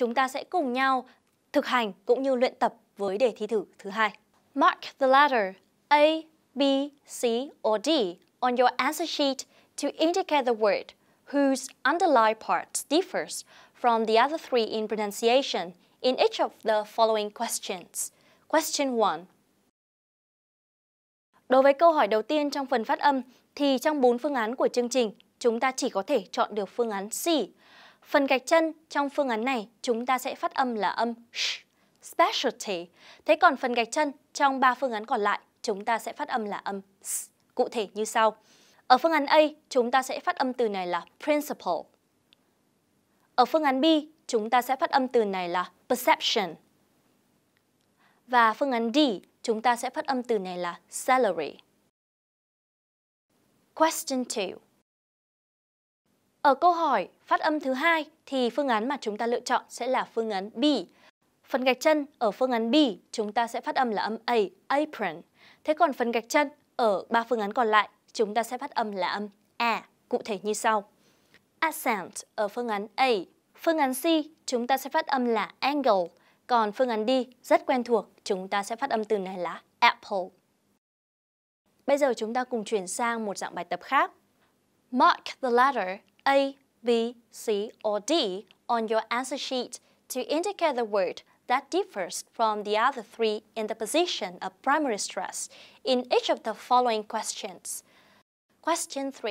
chúng ta sẽ cùng nhau thực hành cũng như luyện tập với đề thi thử thứ hai. Mark the letter A, B, C or D on your answer sheet to indicate the word whose underlying part differs from the other three in pronunciation in each of the following questions. Question 1. Đối với câu hỏi đầu tiên trong phần phát âm thì trong bốn phương án của chương trình, chúng ta chỉ có thể chọn được phương án C Phần gạch chân trong phương án này chúng ta sẽ phát âm là âm sh, specialty. Thế còn phần gạch chân trong ba phương án còn lại chúng ta sẽ phát âm là âm s, cụ thể như sau. Ở phương án A, chúng ta sẽ phát âm từ này là principle. Ở phương án B, chúng ta sẽ phát âm từ này là perception. Và phương án D, chúng ta sẽ phát âm từ này là salary. Question 2. Ở câu hỏi phát âm thứ hai thì phương án mà chúng ta lựa chọn sẽ là phương án B. Phần gạch chân ở phương án B chúng ta sẽ phát âm là âm A, apron. Thế còn phần gạch chân ở ba phương án còn lại chúng ta sẽ phát âm là âm A, cụ thể như sau. Accent ở phương án A. Phương án C chúng ta sẽ phát âm là angle. Còn phương án D rất quen thuộc, chúng ta sẽ phát âm từ này là apple. Bây giờ chúng ta cùng chuyển sang một dạng bài tập khác. Mark the letter A, B, C, or D on your answer sheet to indicate the word that differs from the other three in the position of primary stress in each of the following questions. Question 3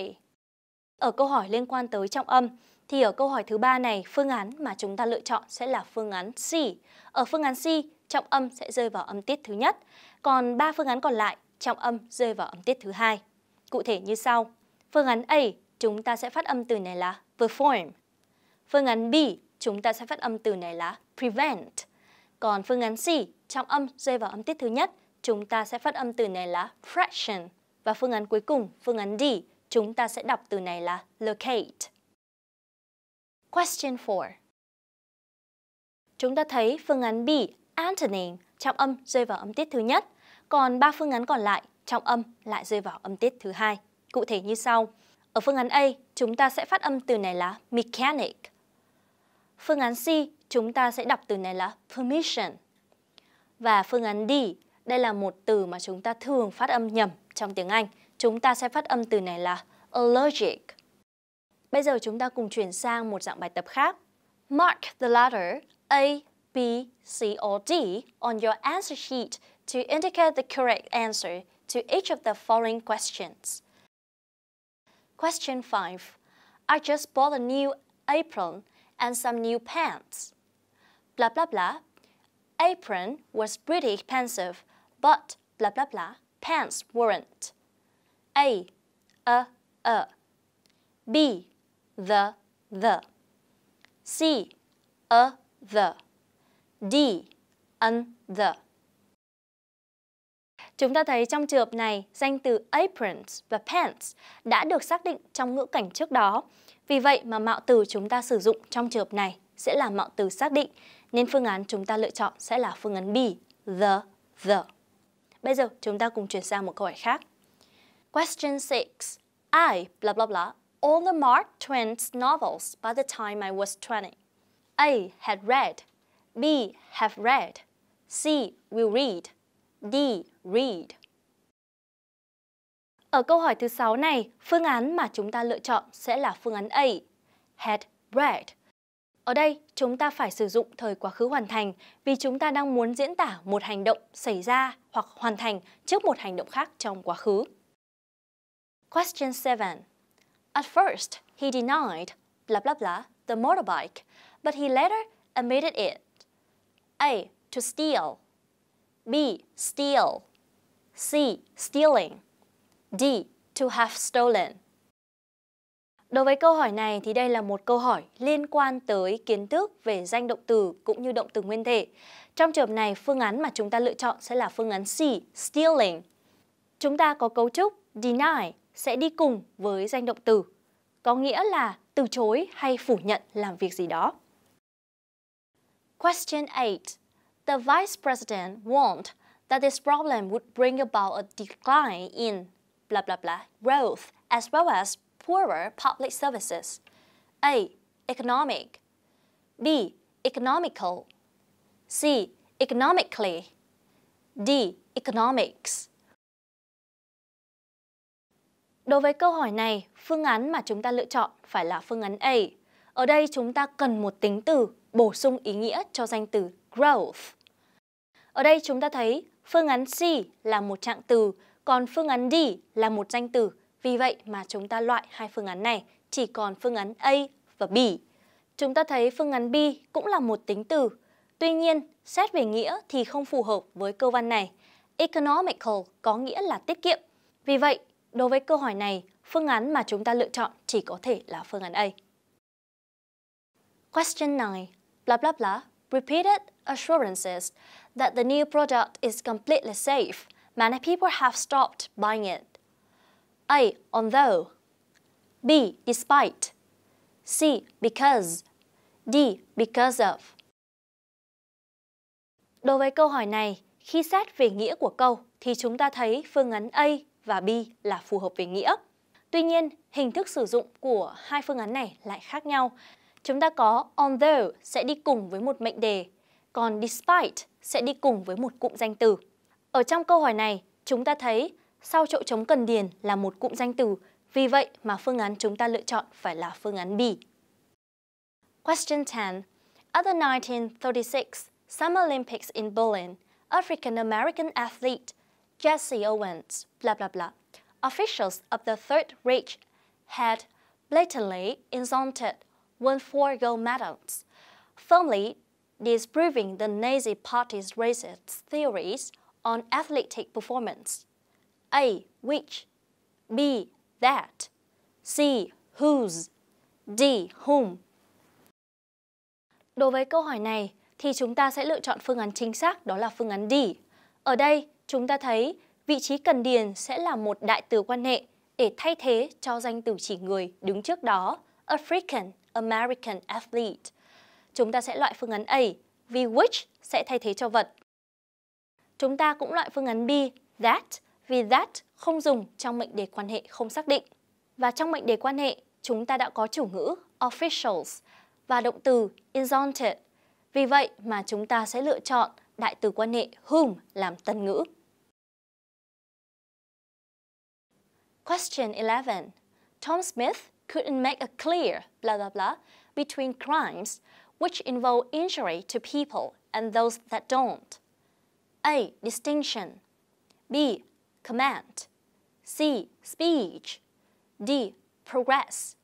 Ở câu hỏi liên quan tới trọng âm, thì ở câu hỏi thứ ba này, phương án mà chúng ta lựa chọn sẽ là phương án C. Ở phương án C, trọng âm sẽ rơi vào âm tiết thứ nhất, còn ba phương án còn lại, trọng âm rơi vào âm tiết thứ hai. Cụ thể như sau. Phương án A chúng ta sẽ phát âm từ này là perform. Phương án B, chúng ta sẽ phát âm từ này là prevent. Còn phương án C, trọng âm rơi vào âm tiết thứ nhất, chúng ta sẽ phát âm từ này là fraction. Và phương án cuối cùng, phương án D, chúng ta sẽ đọc từ này là locate. Question 4 Chúng ta thấy phương án B, antonym, trọng âm rơi vào âm tiết thứ nhất, còn ba phương án còn lại, trọng âm lại rơi vào âm tiết thứ hai. Cụ thể như sau. Ở phương án A, chúng ta sẽ phát âm từ này là mechanic. Phương án C, chúng ta sẽ đọc từ này là permission. Và phương án D, đây là một từ mà chúng ta thường phát âm nhầm trong tiếng Anh. Chúng ta sẽ phát âm từ này là allergic. Bây giờ chúng ta cùng chuyển sang một dạng bài tập khác. Mark the letter A, B, C or D on your answer sheet to indicate the correct answer to each of the following questions. Question 5. I just bought a new apron and some new pants. Blah, blah, blah. Apron was pretty expensive, but blah, blah, blah, pants weren't. A, a, uh, a. Uh. B, the, the. C, a, uh, the. D, an, the. Chúng ta thấy trong trường hợp này, danh từ aprons và pants đã được xác định trong ngữ cảnh trước đó. Vì vậy mà mạo từ chúng ta sử dụng trong trường hợp này sẽ là mạo từ xác định, nên phương án chúng ta lựa chọn sẽ là phương án B, the, the. Bây giờ chúng ta cùng chuyển sang một câu hỏi khác. Question 6. I, blah blah blah, all the Mark Twain's novels by the time I was 20. A. Had read. B. Have read. C. Will read. D read. Ở câu hỏi thứ 6 này, phương án mà chúng ta lựa chọn sẽ là phương án A, had read. Ở đây, chúng ta phải sử dụng thời quá khứ hoàn thành vì chúng ta đang muốn diễn tả một hành động xảy ra hoặc hoàn thành trước một hành động khác trong quá khứ. Question 7. At first, he denied blah blah blah the motorbike, but he later admitted it. A. To steal. B. Steal. C. Stealing D. To have stolen Đối với câu hỏi này thì đây là một câu hỏi liên quan tới kiến thức về danh động từ cũng như động từ nguyên thể. Trong trường hợp này, phương án mà chúng ta lựa chọn sẽ là phương án C, stealing. Chúng ta có cấu trúc deny sẽ đi cùng với danh động từ, có nghĩa là từ chối hay phủ nhận làm việc gì đó. Question 8. The Vice President won't that this problem would bring about a decline in blah blah blah growth as well as poorer public services. A. Economic. B. Economical. C. Economically. D. Economics. Đối với câu hỏi này, phương án mà chúng ta lựa chọn phải là phương án A. Ở đây chúng ta cần một tính từ bổ sung ý nghĩa cho danh từ growth. Ở đây chúng ta thấy Phương án C là một trạng từ, còn phương án D là một danh từ. Vì vậy mà chúng ta loại hai phương án này, chỉ còn phương án A và B. Chúng ta thấy phương án B cũng là một tính từ. Tuy nhiên, xét về nghĩa thì không phù hợp với câu văn này. Economical có nghĩa là tiết kiệm. Vì vậy, đối với câu hỏi này, phương án mà chúng ta lựa chọn chỉ có thể là phương án A. Question 9. Blah blah blah. Repeated assurances that the new product is completely safe, many people have stopped buying it. A. Although B. Despite C. Because D. Because of Đối với câu hỏi này, khi xét về nghĩa của câu thì chúng ta thấy phương án A và B là phù hợp về nghĩa. Tuy nhiên, hình thức sử dụng của hai phương án này lại khác nhau. Chúng ta có although sẽ đi cùng với một mệnh đề, còn despite sẽ đi cùng với một cụm danh từ. Ở trong câu hỏi này, chúng ta thấy sau chỗ trống cần điền là một cụm danh từ, vì vậy mà phương án chúng ta lựa chọn phải là phương án B. Question 10. At the 1936 Summer Olympics in Berlin, African-American athlete Jesse Owens, blah blah blah, officials of the Third Reich had blatantly insulted won four gold medals, firmly disproving the Nazi Party's racist theories on athletic performance. A. Which B. That C. Whose D. Whom Đối với câu hỏi này thì chúng ta sẽ lựa chọn phương án chính xác đó là phương án D. Ở đây chúng ta thấy vị trí cần điền sẽ là một đại từ quan hệ để thay thế cho danh từ chỉ người đứng trước đó African American Athlete chúng ta sẽ loại phương án A vì which sẽ thay thế cho vật. Chúng ta cũng loại phương án B that vì that không dùng trong mệnh đề quan hệ không xác định. Và trong mệnh đề quan hệ, chúng ta đã có chủ ngữ officials và động từ exalted. Vì vậy mà chúng ta sẽ lựa chọn đại từ quan hệ whom làm tân ngữ. Question 11. Tom Smith couldn't make a clear blah blah blah between crimes which involve injury to people and those that don't. A. Distinction. B. Command. C. Speech. D. Progress.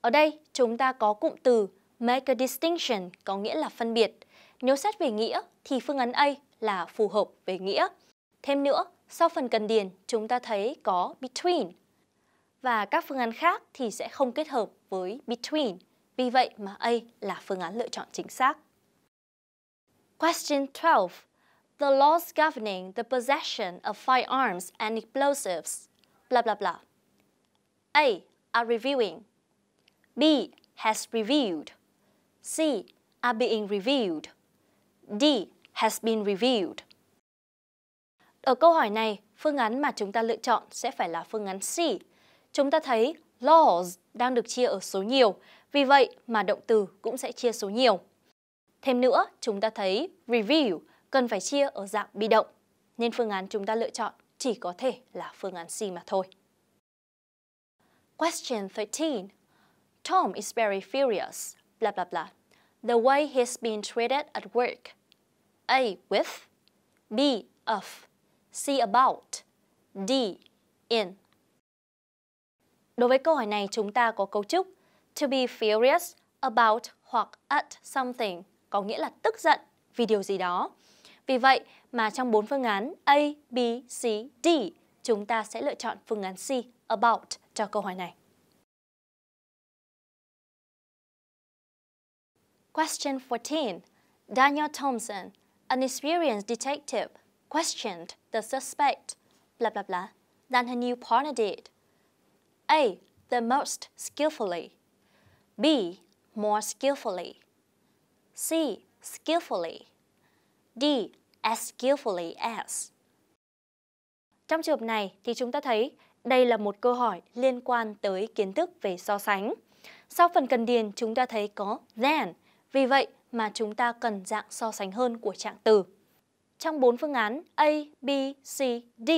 Ở đây, chúng ta có cụm từ make a distinction có nghĩa là phân biệt. Nếu xét về nghĩa thì phương án A là phù hợp về nghĩa. Thêm nữa, sau phần cần điền, chúng ta thấy có between và các phương án khác thì sẽ không kết hợp với between. Vì vậy mà A là phương án lựa chọn chính xác. Question 12. The laws governing the possession of firearms and explosives. Blah blah blah. A. Are reviewing. B. Has reviewed. C. Are being reviewed. D. Has been reviewed. Ở câu hỏi này, phương án mà chúng ta lựa chọn sẽ phải là phương án C. Chúng ta thấy laws đang được chia ở số nhiều vì vậy mà động từ cũng sẽ chia số nhiều. Thêm nữa, chúng ta thấy review cần phải chia ở dạng bị động, nên phương án chúng ta lựa chọn chỉ có thể là phương án C mà thôi. Question 13. Tom is very furious, blah blah blah. The way he's been treated at work. A. With B. Of C. About D. In Đối với câu hỏi này chúng ta có cấu trúc To be furious about hoặc at something có nghĩa là tức giận vì điều gì đó. Vì vậy mà trong bốn phương án A, B, C, D, chúng ta sẽ lựa chọn phương án C, about, cho câu hỏi này. Question 14. Daniel Thompson, an experienced detective, questioned the suspect, blah blah blah, than her new partner did. A. The most skillfully. B. More skillfully. C. Skillfully. D. As skillfully as. Trong trường hợp này thì chúng ta thấy đây là một câu hỏi liên quan tới kiến thức về so sánh. Sau phần cần điền chúng ta thấy có than, vì vậy mà chúng ta cần dạng so sánh hơn của trạng từ. Trong bốn phương án A, B, C, D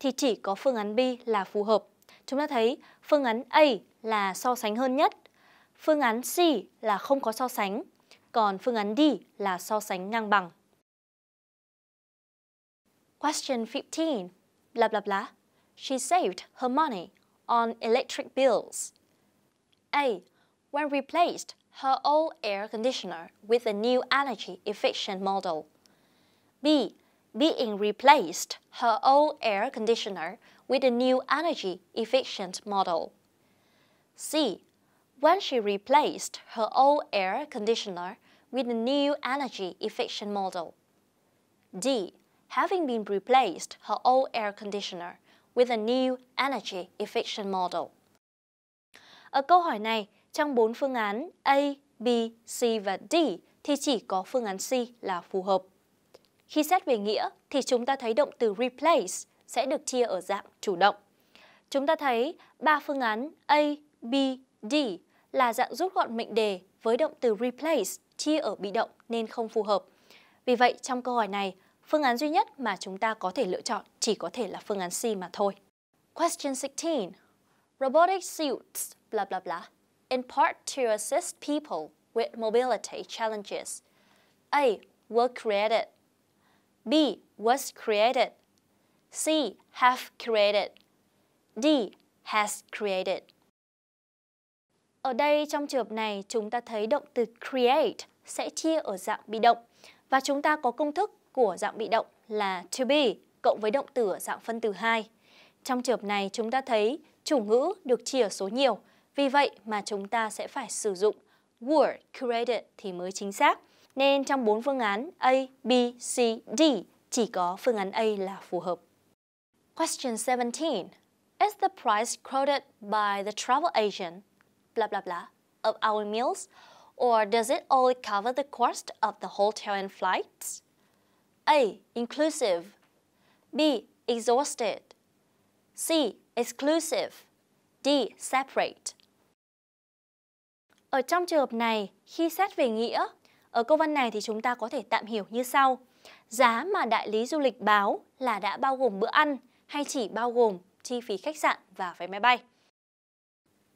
thì chỉ có phương án B là phù hợp. Chúng ta thấy phương án A là so sánh hơn nhất, Phương án C là không có so sánh, còn phương án D là so sánh ngang bằng. Question 15. Blah blah blah. She saved her money on electric bills. A. When replaced her old air conditioner with a new energy efficient model. B. Being replaced her old air conditioner with a new energy efficient model. C. when she replaced her old air conditioner with a new energy efficient model. D. Having been replaced her old air conditioner with a new energy efficient model. Ở câu hỏi này, trong bốn phương án A, B, C và D thì chỉ có phương án C là phù hợp. Khi xét về nghĩa thì chúng ta thấy động từ replace sẽ được chia ở dạng chủ động. Chúng ta thấy ba phương án A, B, D là dạng rút gọn mệnh đề với động từ replace chia ở bị động nên không phù hợp. Vì vậy, trong câu hỏi này, phương án duy nhất mà chúng ta có thể lựa chọn chỉ có thể là phương án C mà thôi. Question 16. Robotic suits blah blah blah in part to assist people with mobility challenges. A. Were created. B. Was created. C. Have created. D. Has created. Ở đây trong trường hợp này chúng ta thấy động từ create sẽ chia ở dạng bị động và chúng ta có công thức của dạng bị động là to be cộng với động từ ở dạng phân từ 2. Trong trường hợp này chúng ta thấy chủ ngữ được chia ở số nhiều, vì vậy mà chúng ta sẽ phải sử dụng were created thì mới chính xác. Nên trong bốn phương án A, B, C, D chỉ có phương án A là phù hợp. Question 17. Is the price quoted by the travel agent blah blah blah of our meals? Or does it only cover the cost of the hotel and flights? A. Inclusive. B. Exhausted. C. Exclusive. D. Separate. Ở trong trường hợp này, khi xét về nghĩa, ở câu văn này thì chúng ta có thể tạm hiểu như sau. Giá mà đại lý du lịch báo là đã bao gồm bữa ăn hay chỉ bao gồm chi phí khách sạn và vé máy bay.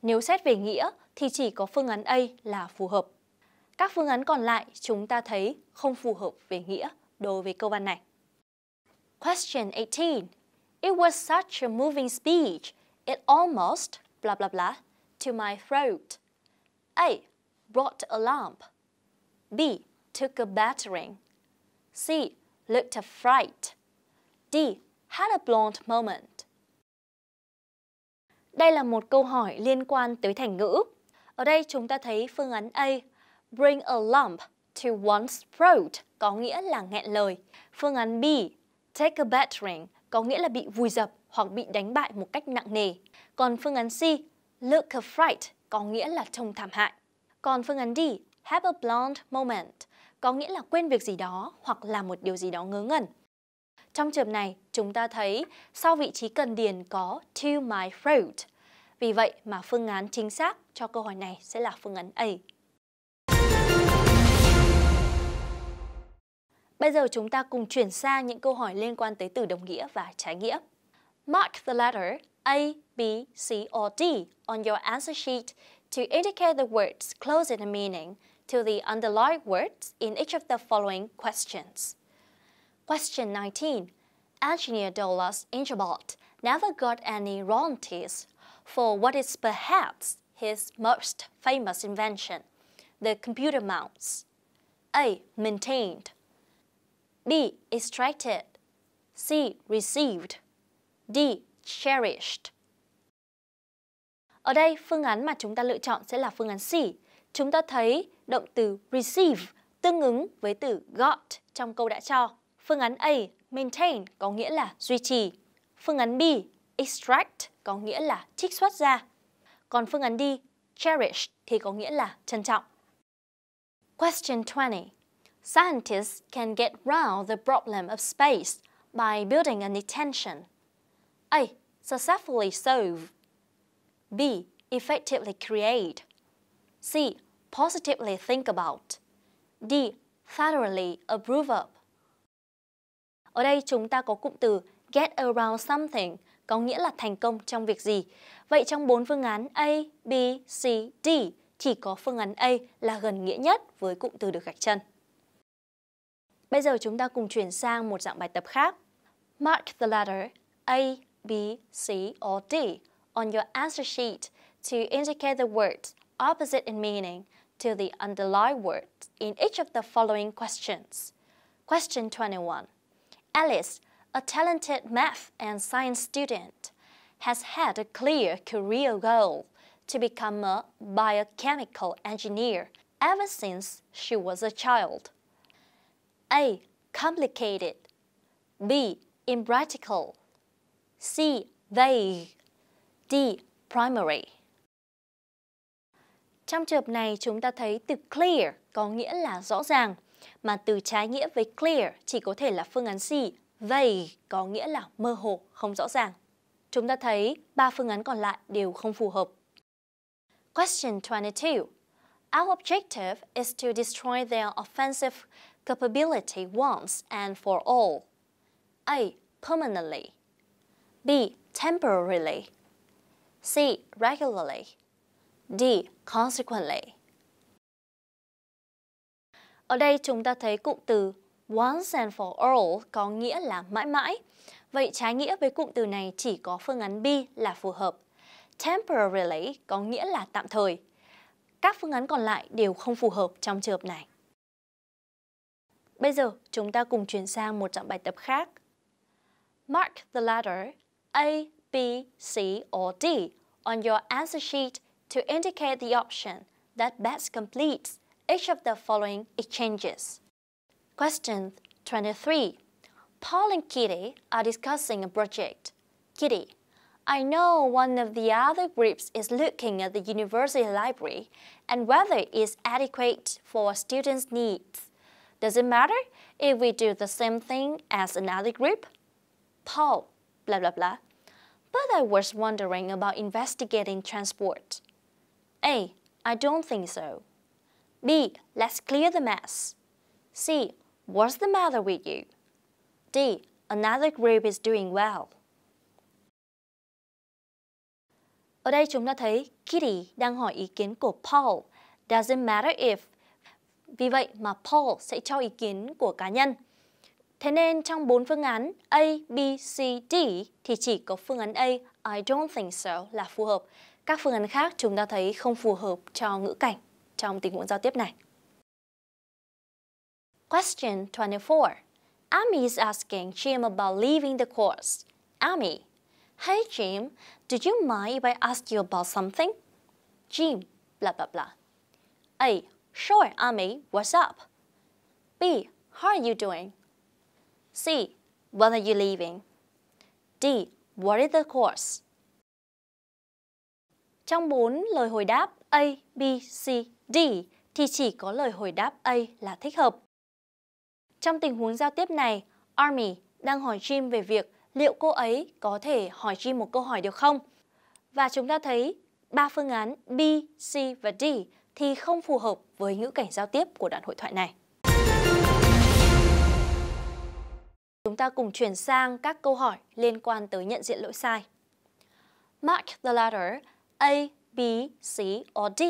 Nếu xét về nghĩa thì chỉ có phương án A là phù hợp. Các phương án còn lại chúng ta thấy không phù hợp về nghĩa đối với câu văn này. Question 18. It was such a moving speech. It almost blah blah blah to my throat. A. Brought a lump. B. Took a battering. C. Looked a fright. D. Had a blonde moment. Đây là một câu hỏi liên quan tới thành ngữ. Ở đây chúng ta thấy phương án A, bring a lump to one's throat, có nghĩa là nghẹn lời. Phương án B, take a battering, có nghĩa là bị vùi dập hoặc bị đánh bại một cách nặng nề. Còn phương án C, look a fright, có nghĩa là trông thảm hại. Còn phương án D, have a blonde moment, có nghĩa là quên việc gì đó hoặc là một điều gì đó ngớ ngẩn. Trong trường này, chúng ta thấy sau vị trí cần điền có to my throat. Vì vậy mà phương án chính xác cho câu hỏi này sẽ là phương án A. Bây giờ chúng ta cùng chuyển sang những câu hỏi liên quan tới từ đồng nghĩa và trái nghĩa. Mark the letter A, B, C or D on your answer sheet to indicate the words close in a meaning to the underlying words in each of the following questions. Question 19. Engineer Douglas Ingerbot never got any royalties for what is perhaps his most famous invention, the computer mouse. A. Maintained. B. Extracted. C. Received. D. Cherished. Ở đây, phương án mà chúng ta lựa chọn sẽ là phương án C. Chúng ta thấy động từ receive tương ứng với từ got trong câu đã cho. Phương án A, maintain có nghĩa là duy trì. Phương án B, extract có nghĩa là trích xuất ra. Còn phương án D, cherish thì có nghĩa là trân trọng. Question 20. Scientists can get round the problem of space by building an extension. A. Successfully solve. B. Effectively create. C. Positively think about. D. Thoroughly approve of. Ở đây chúng ta có cụm từ get around something có nghĩa là thành công trong việc gì. Vậy trong bốn phương án A, B, C, D chỉ có phương án A là gần nghĩa nhất với cụm từ được gạch chân. Bây giờ chúng ta cùng chuyển sang một dạng bài tập khác. Mark the letter A, B, C or D on your answer sheet to indicate the words opposite in meaning to the underlined words in each of the following questions. Question 21. Alice, a talented math and science student, has had a clear career goal to become a biochemical engineer ever since she was a child. A. Complicated B. Impractical C. Vague D. Primary Trong trường hợp này chúng ta thấy từ clear có nghĩa là rõ ràng. mà từ trái nghĩa với clear chỉ có thể là phương án C, vague có nghĩa là mơ hồ, không rõ ràng. Chúng ta thấy ba phương án còn lại đều không phù hợp. Question 22. Our objective is to destroy their offensive capability once and for all. A. Permanently. B. Temporarily. C. Regularly. D. Consequently. Ở đây chúng ta thấy cụm từ once and for all có nghĩa là mãi mãi. Vậy trái nghĩa với cụm từ này chỉ có phương án B là phù hợp. Temporarily có nghĩa là tạm thời. Các phương án còn lại đều không phù hợp trong trường hợp này. Bây giờ chúng ta cùng chuyển sang một dạng bài tập khác. Mark the letter A, B, C or D on your answer sheet to indicate the option that best completes each of the following exchanges. Question 23. Paul and Kitty are discussing a project. Kitty, I know one of the other groups is looking at the university library and whether it is adequate for students' needs. Does it matter if we do the same thing as another group? Paul, blah blah blah. But I was wondering about investigating transport. A. I don't think so. B. Let's clear the mess. C. What's the matter with you? D. Another group is doing well. Ở đây chúng ta thấy Kitty đang hỏi ý kiến của Paul. Doesn't matter if. Vì vậy mà Paul sẽ cho ý kiến của cá nhân. Thế nên trong bốn phương án A, B, C, D thì chỉ có phương án A I don't think so là phù hợp. Các phương án khác chúng ta thấy không phù hợp cho ngữ cảnh trong tình huống giao tiếp này. Question 24. Amy is asking Jim about leaving the course. Amy, Hey Jim, did you mind if I ask you about something? Jim, blah blah blah. A. Sure, Amy, what's up? B. How are you doing? C. When are you leaving? D. What is the course? Trong bốn lời hồi đáp A, B, C D thì chỉ có lời hồi đáp A là thích hợp. Trong tình huống giao tiếp này, Army đang hỏi Jim về việc liệu cô ấy có thể hỏi Jim một câu hỏi được không? Và chúng ta thấy ba phương án B, C và D thì không phù hợp với ngữ cảnh giao tiếp của đoạn hội thoại này. Chúng ta cùng chuyển sang các câu hỏi liên quan tới nhận diện lỗi sai. Mark the letter A, B, C or D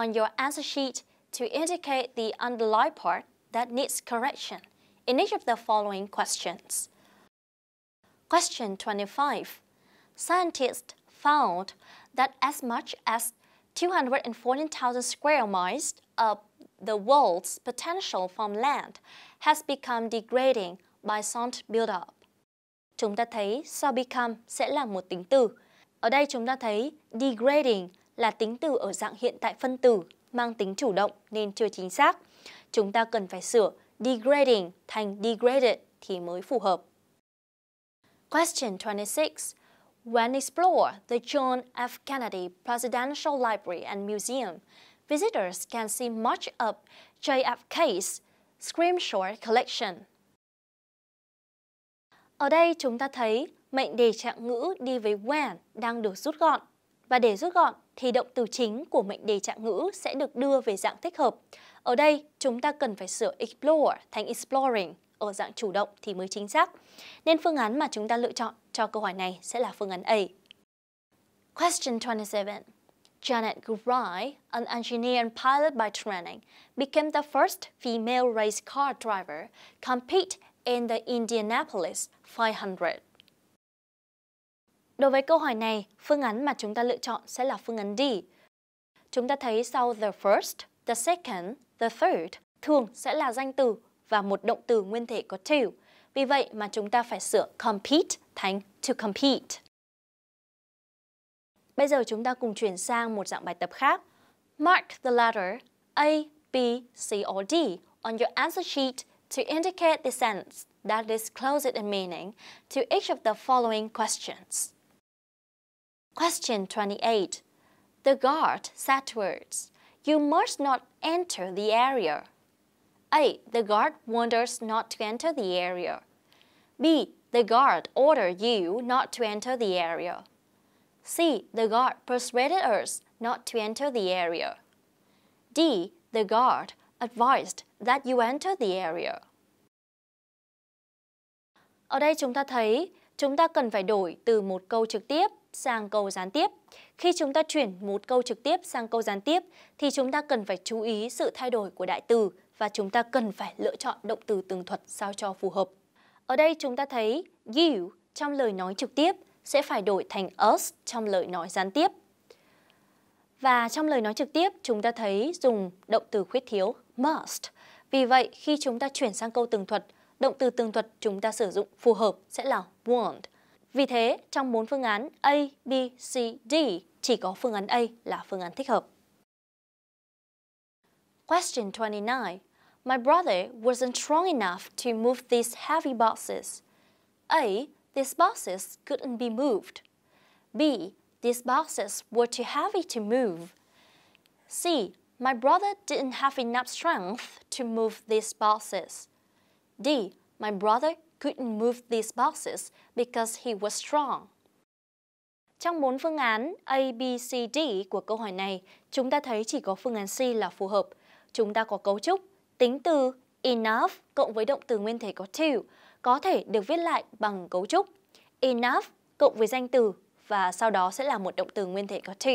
on your answer sheet to indicate the underlined part that needs correction in each of the following questions. Question 25. Scientists found that as much as 214,000 square miles of the world's potential land has become degrading by sand buildup. Chúng ta thấy become sẽ là một tính từ. Ở đây chúng ta thấy degrading là tính từ ở dạng hiện tại phân tử mang tính chủ động nên chưa chính xác. Chúng ta cần phải sửa degrading thành degraded thì mới phù hợp. Question 26. When explore the John F. Kennedy Presidential Library and Museum, visitors can see much of JFK's screenshot collection. Ở đây chúng ta thấy mệnh đề trạng ngữ đi với when đang được rút gọn. Và để rút gọn thì động từ chính của mệnh đề trạng ngữ sẽ được đưa về dạng thích hợp. Ở đây, chúng ta cần phải sửa explore thành exploring ở dạng chủ động thì mới chính xác. Nên phương án mà chúng ta lựa chọn cho câu hỏi này sẽ là phương án A. Question 27. Janet Gubrai, an engineer and pilot by training, became the first female race car driver compete in the Indianapolis 500. Đối với câu hỏi này, phương án mà chúng ta lựa chọn sẽ là phương án D. Chúng ta thấy sau the first, the second, the third thường sẽ là danh từ và một động từ nguyên thể có to. Vì vậy mà chúng ta phải sửa compete thành to compete. Bây giờ chúng ta cùng chuyển sang một dạng bài tập khác. Mark the letter A, B, C or D on your answer sheet to indicate the sense that is discloses in meaning to each of the following questions. Question 28. The guard said words. You must not enter the area. A. The guard warned us not to enter the area. B. The guard ordered you not to enter the area. C. The guard persuaded us not to enter the area. D. The guard advised that you enter the area. Ở đây chúng ta thấy chúng ta cần phải đổi từ một câu trực tiếp sang câu gián tiếp. Khi chúng ta chuyển một câu trực tiếp sang câu gián tiếp thì chúng ta cần phải chú ý sự thay đổi của đại từ và chúng ta cần phải lựa chọn động từ tường thuật sao cho phù hợp. Ở đây chúng ta thấy you trong lời nói trực tiếp sẽ phải đổi thành us trong lời nói gián tiếp. Và trong lời nói trực tiếp chúng ta thấy dùng động từ khuyết thiếu must. Vì vậy khi chúng ta chuyển sang câu tường thuật, động từ tường thuật chúng ta sử dụng phù hợp sẽ là want Vì thế, trong 4 phương án A, B, C, D, chỉ có phương án A là phương án thích hợp. Question 29. My brother wasn't strong enough to move these heavy boxes. A. These boxes couldn't be moved. B. These boxes were too heavy to move. C. My brother didn't have enough strength to move these boxes. D. My brother couldn't move these boxes because he was strong. Trong bốn phương án A, B, C, D của câu hỏi này, chúng ta thấy chỉ có phương án C là phù hợp. Chúng ta có cấu trúc, tính từ enough cộng với động từ nguyên thể có to có thể được viết lại bằng cấu trúc enough cộng với danh từ và sau đó sẽ là một động từ nguyên thể có to.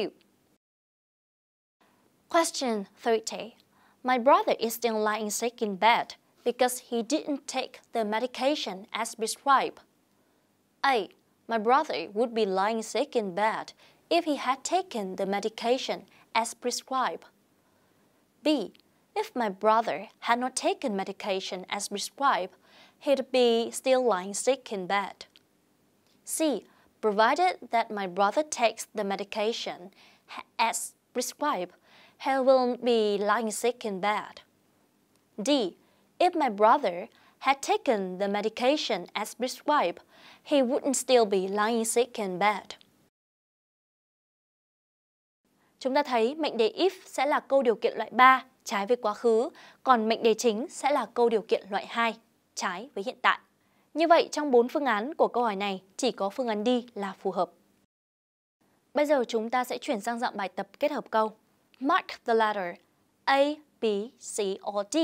Question 30. My brother is still lying sick in bed. because he didn't take the medication as prescribed. A. My brother would be lying sick in bed if he had taken the medication as prescribed. B. If my brother had not taken medication as prescribed, he'd be still lying sick in bed. C. Provided that my brother takes the medication as prescribed, he will be lying sick in bed. D. If my brother had taken the medication as prescribed, he wouldn't still be lying sick in bed. Chúng ta thấy mệnh đề if sẽ là câu điều kiện loại 3, trái với quá khứ, còn mệnh đề chính sẽ là câu điều kiện loại 2, trái với hiện tại. Như vậy, trong 4 phương án của câu hỏi này, chỉ có phương án đi là phù hợp. Bây giờ chúng ta sẽ chuyển sang dạng bài tập kết hợp câu. Mark the letter A, B, C or D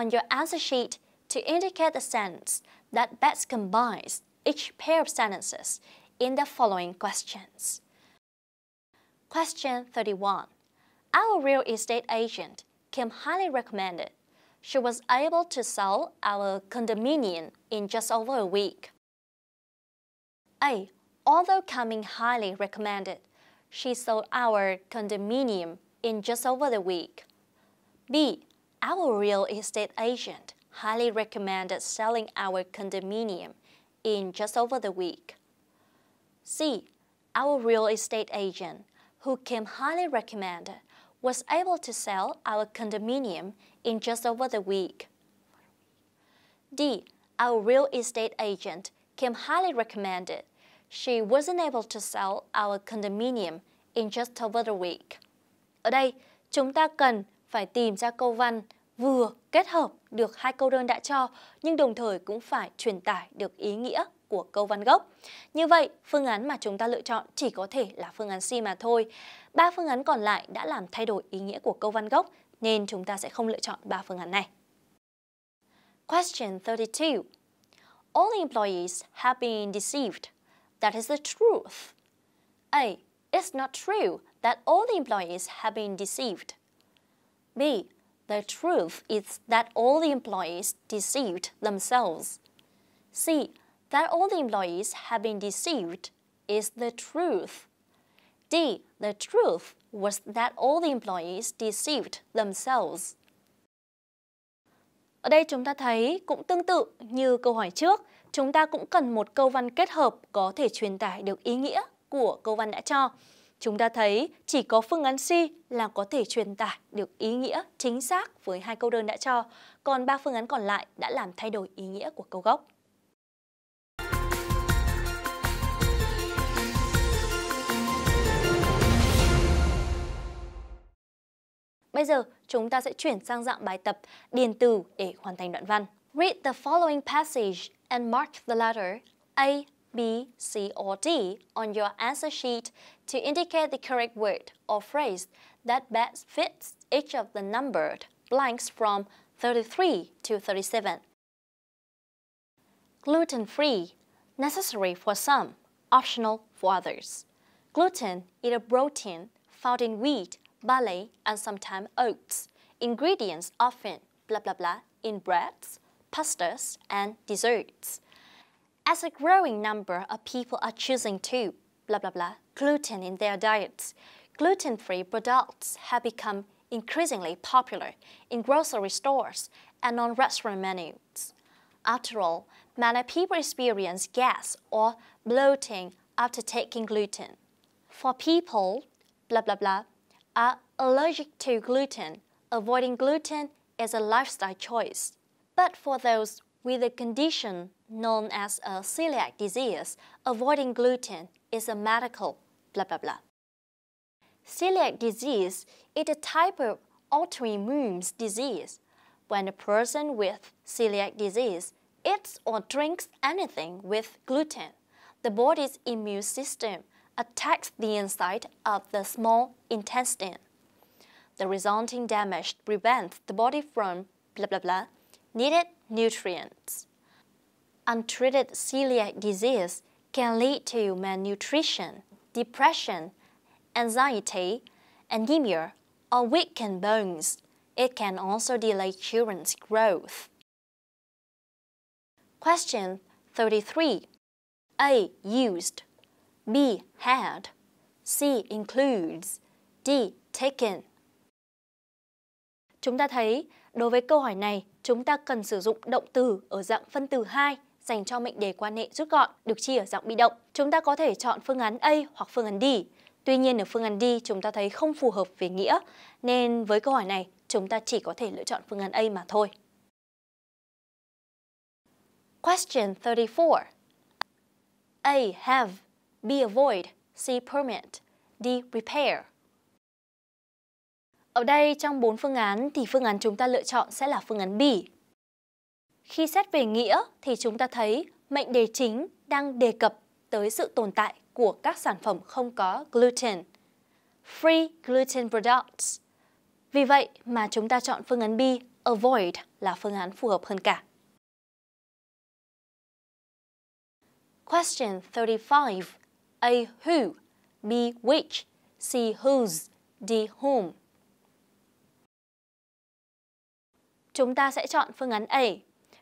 on your answer sheet to indicate the sentence that best combines each pair of sentences in the following questions. Question 31. Our real estate agent, Kim highly recommended. She was able to sell our condominium in just over a week. A. Although coming highly recommended, she sold our condominium in just over the week. B. Our real estate agent highly recommended selling our condominium in just over the week. C. Our real estate agent, who came highly recommended, was able to sell our condominium in just over the week. D. Our real estate agent came highly recommended. She wasn't able to sell our condominium in just over the week. Ở đây, chúng ta cần phải tìm ra câu văn vừa kết hợp được hai câu đơn đã cho nhưng đồng thời cũng phải truyền tải được ý nghĩa của câu văn gốc. Như vậy, phương án mà chúng ta lựa chọn chỉ có thể là phương án C mà thôi. Ba phương án còn lại đã làm thay đổi ý nghĩa của câu văn gốc nên chúng ta sẽ không lựa chọn ba phương án này. Question 32. All employees have been deceived. That is the truth. A. It's not true that all the employees have been deceived. B. The truth is that all the employees deceived themselves. C. That all the employees have been deceived is the truth. D. The truth was that all the employees deceived themselves. Ở đây chúng ta thấy cũng tương tự như câu hỏi trước, chúng ta cũng cần một câu văn kết hợp có thể truyền tải được ý nghĩa của câu văn đã cho chúng ta thấy chỉ có phương án C là có thể truyền tải được ý nghĩa chính xác với hai câu đơn đã cho, còn ba phương án còn lại đã làm thay đổi ý nghĩa của câu gốc. Bây giờ, chúng ta sẽ chuyển sang dạng bài tập điền từ để hoàn thành đoạn văn. Read the following passage and mark the letter A B, C, or D on your answer sheet to indicate the correct word or phrase that best fits each of the numbered blanks from 33 to 37. Gluten-free, necessary for some, optional for others. Gluten is a protein found in wheat, barley, and sometimes oats. Ingredients often blah blah blah in breads, pastas, and desserts. As a growing number of people are choosing to blah blah blah gluten in their diets, gluten-free products have become increasingly popular in grocery stores and on restaurant menus. After all, many people experience gas or bloating after taking gluten. For people, blah blah blah, are allergic to gluten, avoiding gluten is a lifestyle choice. But for those with a condition known as a celiac disease, avoiding gluten is a medical blah blah blah. Celiac disease is a type of autoimmune disease. When a person with celiac disease eats or drinks anything with gluten, the body's immune system attacks the inside of the small intestine. The resulting damage prevents the body from blah blah blah needed nutrients. Untreated celiac disease can lead to malnutrition, depression, anxiety, anemia, or weakened bones. It can also delay children's growth. Question 33. A. Used. B. Had. C. Includes. D. Taken. Chúng ta thấy, đối với câu hỏi này, chúng ta cần sử dụng động từ ở dạng phân từ 2 dành cho mệnh đề quan hệ rút gọn được chia ở dạng bị động. Chúng ta có thể chọn phương án A hoặc phương án D. Tuy nhiên ở phương án D chúng ta thấy không phù hợp về nghĩa nên với câu hỏi này chúng ta chỉ có thể lựa chọn phương án A mà thôi. Question 34 A. Have B. Avoid C. Permit D. Repair ở đây trong 4 phương án thì phương án chúng ta lựa chọn sẽ là phương án bỉ. Khi xét về nghĩa thì chúng ta thấy mệnh đề chính đang đề cập tới sự tồn tại của các sản phẩm không có gluten. Free gluten products. Vì vậy mà chúng ta chọn phương án B, avoid là phương án phù hợp hơn cả. Question 35. A. Who B. Which C. Whose D. Whom chúng ta sẽ chọn phương án A.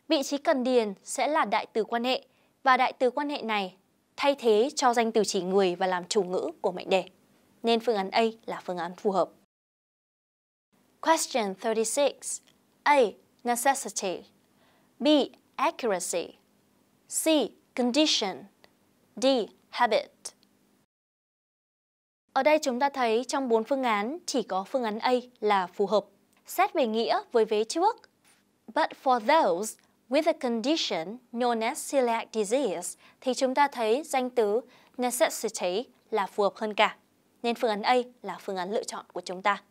Vị trí cần điền sẽ là đại từ quan hệ và đại từ quan hệ này thay thế cho danh từ chỉ người và làm chủ ngữ của mệnh đề. Nên phương án A là phương án phù hợp. Question 36. A. Necessity B. Accuracy C. Condition D. Habit Ở đây chúng ta thấy trong bốn phương án chỉ có phương án A là phù hợp. Xét về nghĩa với vế trước But for those with a condition known as celiac disease thì chúng ta thấy danh từ necessity là phù hợp hơn cả. Nên phương án A là phương án lựa chọn của chúng ta.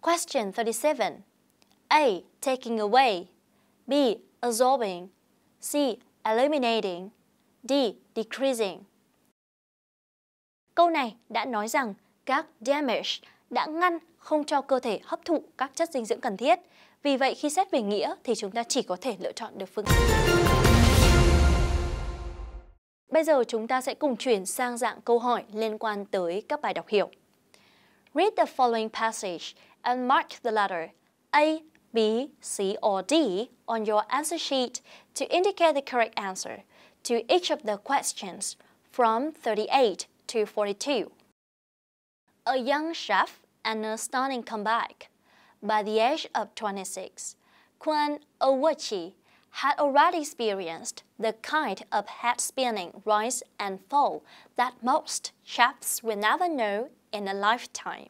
Question 37. A. Taking away. B. Absorbing. C. Eliminating. D. Decreasing. Câu này đã nói rằng các damage đã ngăn không cho cơ thể hấp thụ các chất dinh dưỡng cần thiết. Vì vậy khi xét về nghĩa thì chúng ta chỉ có thể lựa chọn được phương Bây giờ chúng ta sẽ cùng chuyển sang dạng câu hỏi liên quan tới các bài đọc hiểu. Read the following passage and mark the letter A, B, C or D on your answer sheet to indicate the correct answer to each of the questions from 38 to 42. A young chef and a stunning comeback. By the age of 26, Quan Owochi had already experienced the kind of head-spinning rise and fall that most chefs will never know in a lifetime.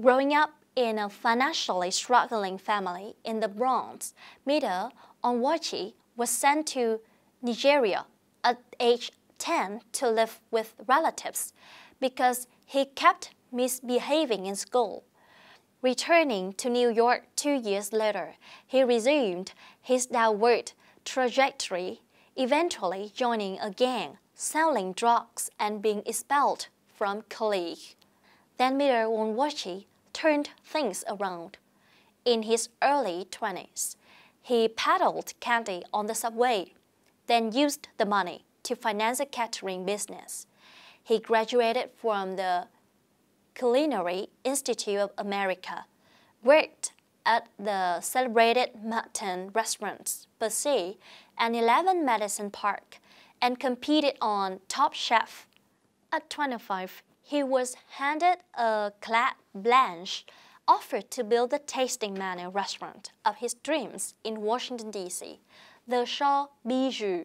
Growing up in a financially struggling family in the Bronx, Mita Onwachi was sent to Nigeria at age 10 to live with relatives because he kept misbehaving in school. Returning to New York two years later, he resumed his downward trajectory, eventually joining a gang, selling drugs, and being expelled from college. Then Mr. Wonwachi turned things around. In his early 20s, he peddled candy on the subway, then used the money to finance a catering business. He graduated from the Culinary Institute of America, worked at the celebrated Martin restaurants, Percy, and 11 Madison Park, and competed on Top Chef. At 25, he was handed a carte blanche offered to build the tasting manor restaurant of his dreams in Washington, D.C., the Shaw Bijou,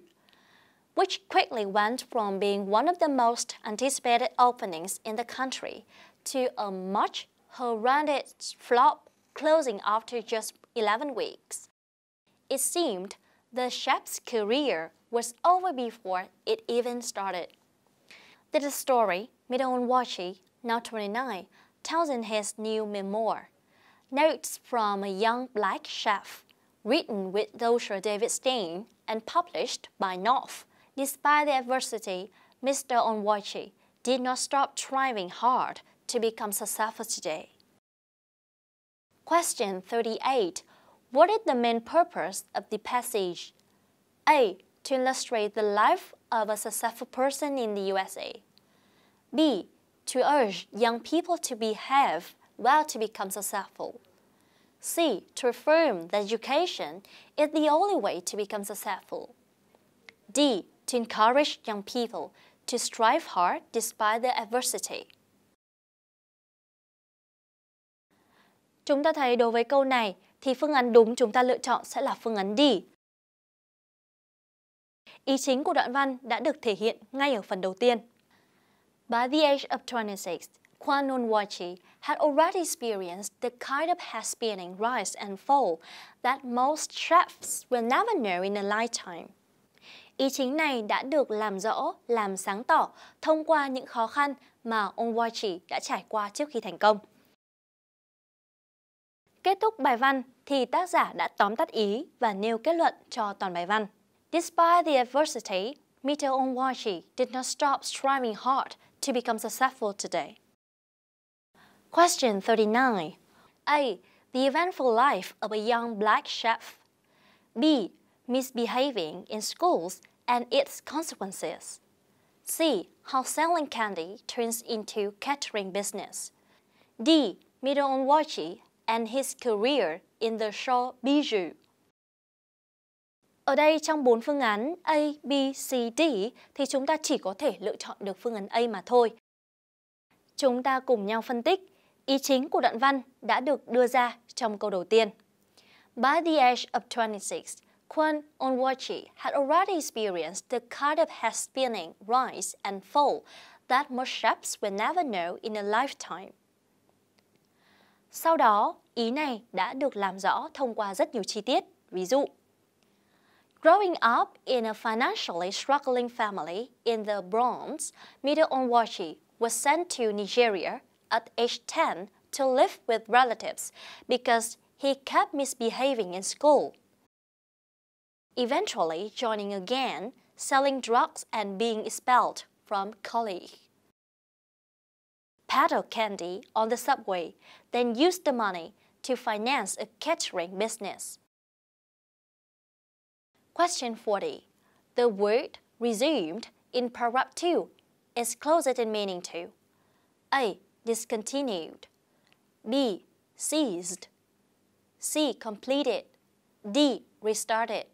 which quickly went from being one of the most anticipated openings in the country to a much horrendous flop, closing after just 11 weeks. It seemed the chef's career was over before it even started. This story Midon Wachi, now 29, tells in his new memoir, Notes from a Young Black Chef, written with Dosha David Stein and published by North. Despite the adversity, Mr. Onwachi did not stop striving hard to become successful today. Question 38. What is the main purpose of the passage? A. To illustrate the life of a successful person in the USA. B. To urge young people to behave well to become successful. C. To affirm that education is the only way to become successful. D. To encourage young people to strive hard despite their adversity. Chúng ta thấy đối với câu này thì phương án đúng chúng ta lựa chọn sẽ là phương án đi. Ý chính của đoạn văn đã được thể hiện ngay ở phần đầu tiên. By the age of 26, Kwan Wachi had already experienced the kind of head spinning rise and fall that most chefs will never know in a lifetime. Ý chính này đã được làm rõ, làm sáng tỏ thông qua những khó khăn mà ông Wachi đã trải qua trước khi thành công. Kết thúc bài văn thì tác giả đã tóm tắt ý và nêu kết luận cho toàn bài văn. Despite the adversity, Mito Onwashi did not stop striving hard to become successful today. Question 39. A. The eventful life of a young black chef. B. Misbehaving in schools and its consequences. C. How selling candy turns into catering business. D. Middle Onwashi and his career in the show Bijou. Ở đây trong bốn phương án A, B, C, D thì chúng ta chỉ có thể lựa chọn được phương án A mà thôi. Chúng ta cùng nhau phân tích ý chính của đoạn văn đã được đưa ra trong câu đầu tiên. By the age of 26, Kwon Onwachi had already experienced the kind of head spinning rise and fall that most chefs will never know in a lifetime. Sau đó, ý này đã được làm rõ thông qua rất nhiều chi tiết, ví dụ Growing up in a financially struggling family in the Bronx, Middle Onwachi was sent to Nigeria at age 10 to live with relatives because he kept misbehaving in school. Eventually joining a gang, selling drugs and being expelled from college peddle candy on the subway, then use the money to finance a catering business. Question 40. The word resumed in paragraph 2 is closer in meaning to A. Discontinued B. Ceased C. Completed D. Restarted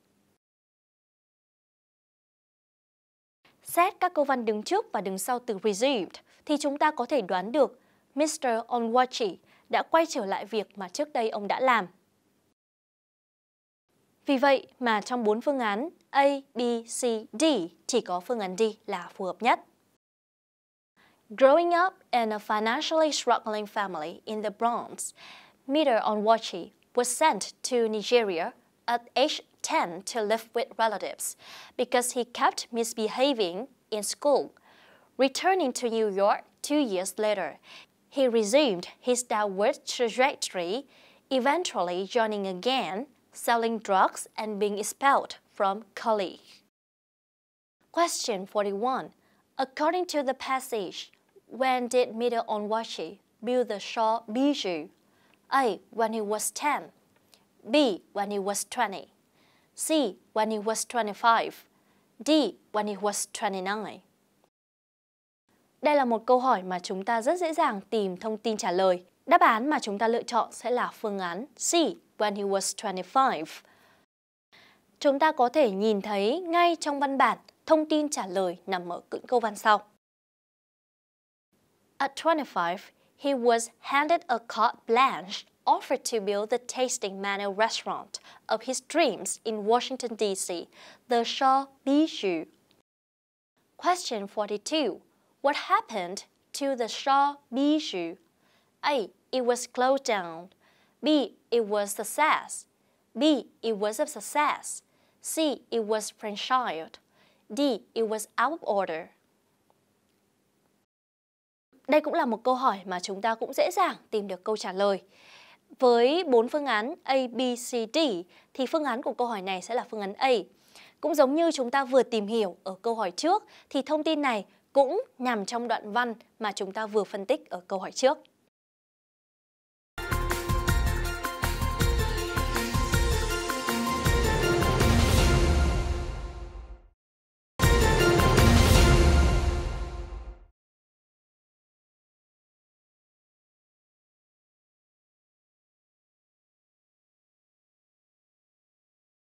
Xét các câu văn đứng trước và đứng sau từ resumed thì chúng ta có thể đoán được Mr. Onwachi đã quay trở lại việc mà trước đây ông đã làm. Vì vậy mà trong bốn phương án A, B, C, D chỉ có phương án D là phù hợp nhất. Growing up in a financially struggling family in the Bronx, Mr. Onwachi was sent to Nigeria at age 10 to live with relatives because he kept misbehaving in school Returning to New York two years later, he resumed his downward trajectory, eventually joining again, selling drugs and being expelled from college. Question 41. According to the passage, when did Mida Onwashi build the Shaw bijou? A. When he was 10. B. When he was 20. C. When he was 25. D. When he was 29. Đây là một câu hỏi mà chúng ta rất dễ dàng tìm thông tin trả lời. Đáp án mà chúng ta lựa chọn sẽ là phương án C, when he was 25. Chúng ta có thể nhìn thấy ngay trong văn bản thông tin trả lời nằm ở cụm câu văn sau. At 25, he was handed a carte blanche offered to build the tasting manor restaurant of his dreams in Washington, D.C., the Shaw Bijou. Question 42. What happened to the Shaw Bijou? A. It was closed down. B. It was success. B. It was a success. C. It was franchised. D. It was out of order. Đây cũng là một câu hỏi mà chúng ta cũng dễ dàng tìm được câu trả lời. Với bốn phương án A, B, C, D thì phương án của câu hỏi này sẽ là phương án A. Cũng giống như chúng ta vừa tìm hiểu ở câu hỏi trước thì thông tin này cũng nằm trong đoạn văn mà chúng ta vừa phân tích ở câu hỏi trước.